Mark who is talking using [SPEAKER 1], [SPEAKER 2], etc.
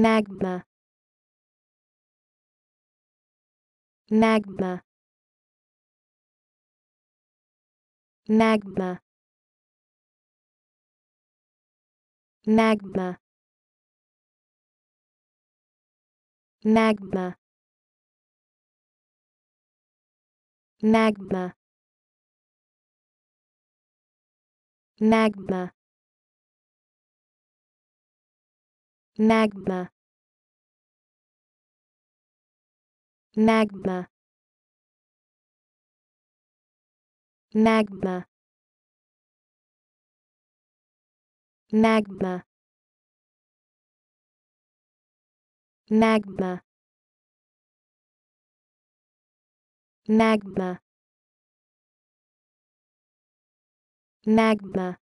[SPEAKER 1] magma magma magma magma magma magma magma magma magma magma magma magma magma magma